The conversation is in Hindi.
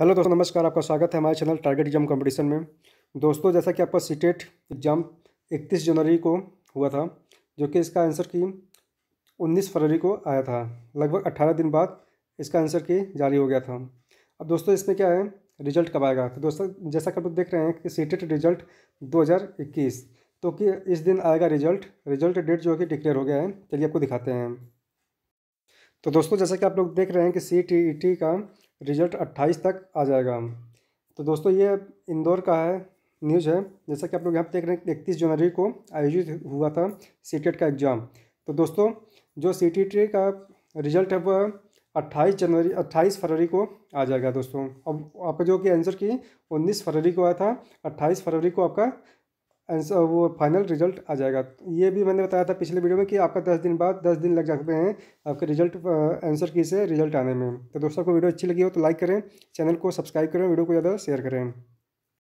हेलो दोस्तों नमस्कार आपका स्वागत है हमारे चैनल टारगेट एग्जाम कंपटीशन में दोस्तों जैसा कि आपका सीटेट एग्ज़ाम 31 जनवरी को हुआ था जो कि इसका आंसर की 19 फरवरी को आया था लगभग 18 दिन बाद इसका आंसर की जारी हो गया था अब दोस्तों इसमें क्या है रिजल्ट कब आएगा तो दोस्तों जैसा कि आप देख रहे हैं कि सीटेट रिजल्ट e दो तो कि इस दिन आएगा रिजल्ट रिजल्ट डेट जो है कि डिक्लेयर हो गया है चलिए आपको दिखाते हैं तो दोस्तों जैसा कि आप लोग देख रहे हैं कि सी e का रिजल्ट अट्ठाईस तक आ जाएगा तो दोस्तों ये इंदौर का है न्यूज़ है जैसा कि आप लोग यहाँ पर देख रहे हैं इकतीस जनवरी को आयोजित हुआ था सी e का एग्ज़ाम तो दोस्तों जो सी e का रिजल्ट है वह अट्ठाईस जनवरी अट्ठाईस फरवरी को आ जाएगा दोस्तों अब आपका जो कि आंसर की उन्नीस फरवरी को आया था अट्ठाईस फरवरी को आपका आंसर वो फाइनल रिजल्ट आ जाएगा ये भी मैंने बताया था पिछले वीडियो में कि आपका दस दिन बाद दस दिन लग जाते हैं आपके रिजल्ट आंसर की से रिजल्ट आने में तो दोस्तों को वीडियो अच्छी लगी हो तो लाइक करें चैनल को सब्सक्राइब करें वीडियो को ज़्यादा शेयर करें